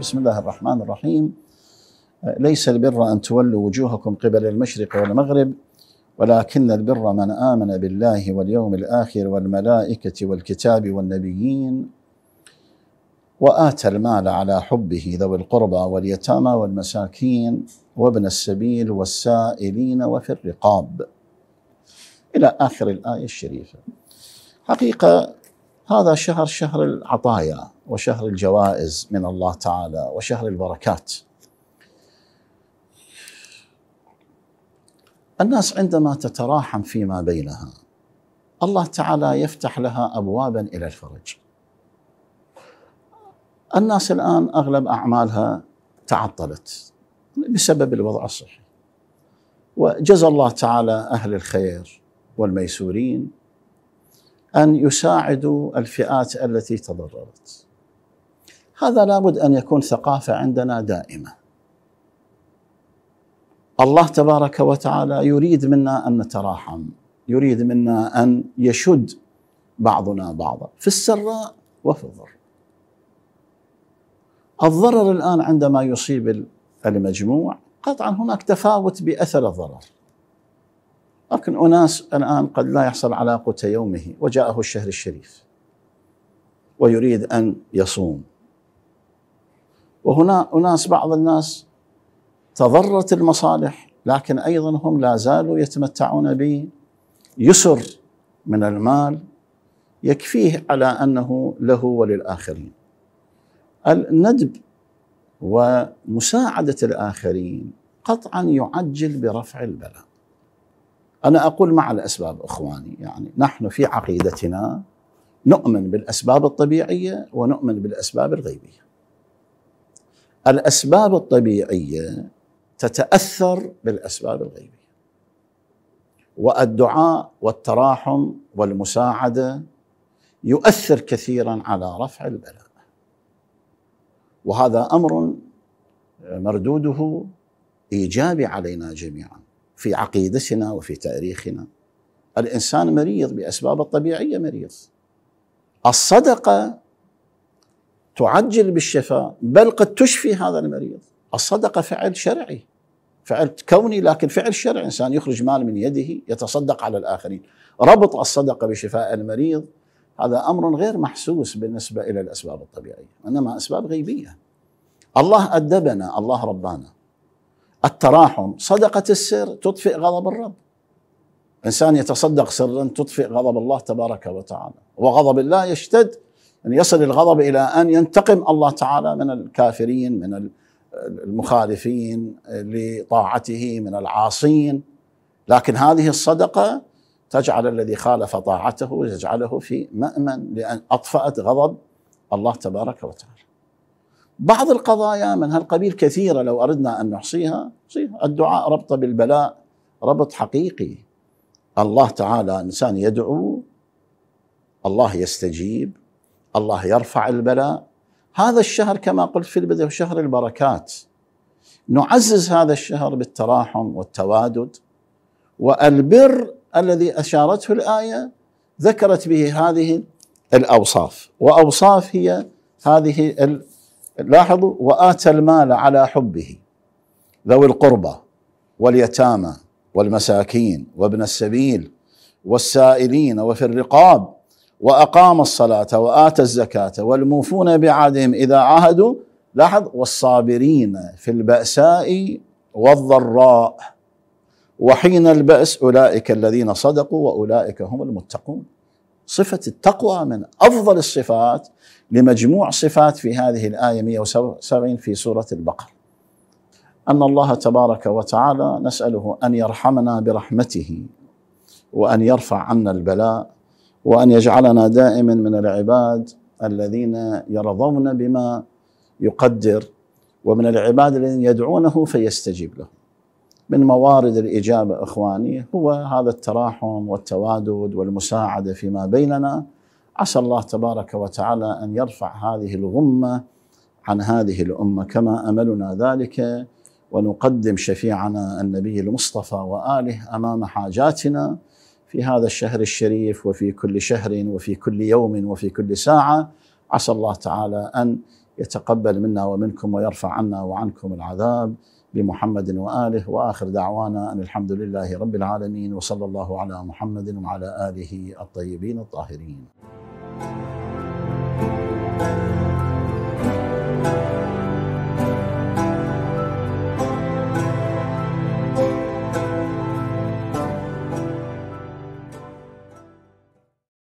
بسم الله الرحمن الرحيم أه، ليس البر ان تولوا وجوهكم قبل المشرق والمغرب ولكن البر من امن بالله واليوم الاخر والملائكه والكتاب والنبيين واتى المال على حبه ذوي القربى واليتامى والمساكين وابن السبيل والسائلين وفي الرقاب الى اخر الايه الشريفه حقيقه هذا شهر شهر العطايا وشهر الجوائز من الله تعالى وشهر البركات الناس عندما تتراحم فيما بينها الله تعالى يفتح لها ابوابا الى الفرج الناس الان اغلب اعمالها تعطلت بسبب الوضع الصحي وجزى الله تعالى اهل الخير والميسورين أن يساعدوا الفئات التي تضررت هذا لابد أن يكون ثقافة عندنا دائمة الله تبارك وتعالى يريد منا أن نتراحم يريد منا أن يشد بعضنا بعضا في السراء وفي الضر الضرر الآن عندما يصيب المجموع قطعا هناك تفاوت بأثر الضرر لكن أناس الآن قد لا يحصل على قوت يومه وجاءه الشهر الشريف ويريد أن يصوم وهنا أناس بعض الناس تضرت المصالح لكن أيضا هم لا زالوا يتمتعون بيسر من المال يكفيه على أنه له وللآخرين الندب ومساعدة الآخرين قطعا يعجل برفع البلاء أنا أقول مع الأسباب إخواني يعني نحن في عقيدتنا نؤمن بالأسباب الطبيعية ونؤمن بالأسباب الغيبية الأسباب الطبيعية تتأثر بالأسباب الغيبية والدعاء والتراحم والمساعدة يؤثر كثيرا على رفع البلاء وهذا أمر مردوده إيجابي علينا جميعا في عقيدتنا وفي تاريخنا الانسان مريض باسبابه الطبيعيه مريض الصدقه تعجل بالشفاء بل قد تشفي هذا المريض الصدقه فعل شرعي فعل كوني لكن فعل شرعي انسان يخرج مال من يده يتصدق على الاخرين ربط الصدقه بشفاء المريض هذا امر غير محسوس بالنسبه الى الاسباب الطبيعيه انما اسباب غيبيه الله ادبنا الله ربانا التراحم صدقة السر تطفئ غضب الرب إنسان يتصدق سرا تطفئ غضب الله تبارك وتعالى وغضب الله يشتد أن يصل الغضب إلى أن ينتقم الله تعالى من الكافرين من المخالفين لطاعته من العاصين لكن هذه الصدقة تجعل الذي خالف طاعته يجعله في مأمن لأن أطفأت غضب الله تبارك وتعالى بعض القضايا من هالقبيل كثيرة لو أردنا أن نحصيها الدعاء ربط بالبلاء ربط حقيقي الله تعالى إنسان يدعو الله يستجيب الله يرفع البلاء هذا الشهر كما قلت في البداية شهر البركات نعزز هذا الشهر بالتراحم والتوادد والبر الذي أشارته الآية ذكرت به هذه الأوصاف وأوصاف هي هذه لاحظوا وآتى المال على حبه ذوي القربى واليتامى والمساكين وابن السبيل والسائلين وفي الرقاب وأقام الصلاة وآتى الزكاة والموفون بعهدهم إذا عاهدوا لاحظ والصابرين في البأساء والضراء وحين البأس أولئك الذين صدقوا وأولئك هم المتقون صفة التقوى من أفضل الصفات لمجموع صفات في هذه الآية 170 في سورة البقرة أن الله تبارك وتعالى نسأله أن يرحمنا برحمته وأن يرفع عنا البلاء وأن يجعلنا دائما من العباد الذين يرضون بما يقدر ومن العباد الذين يدعونه فيستجيب لهم من موارد الاجابه اخواني هو هذا التراحم والتوادد والمساعده فيما بيننا عسى الله تبارك وتعالى ان يرفع هذه الغمه عن هذه الامه كما املنا ذلك ونقدم شفيعنا النبي المصطفى واله امام حاجاتنا في هذا الشهر الشريف وفي كل شهر وفي كل يوم وفي كل ساعه عسى الله تعالى ان يتقبل منا ومنكم ويرفع عنا وعنكم العذاب بمحمد واله واخر دعوانا ان الحمد لله رب العالمين وصلى الله على محمد وعلى اله الطيبين الطاهرين. thank you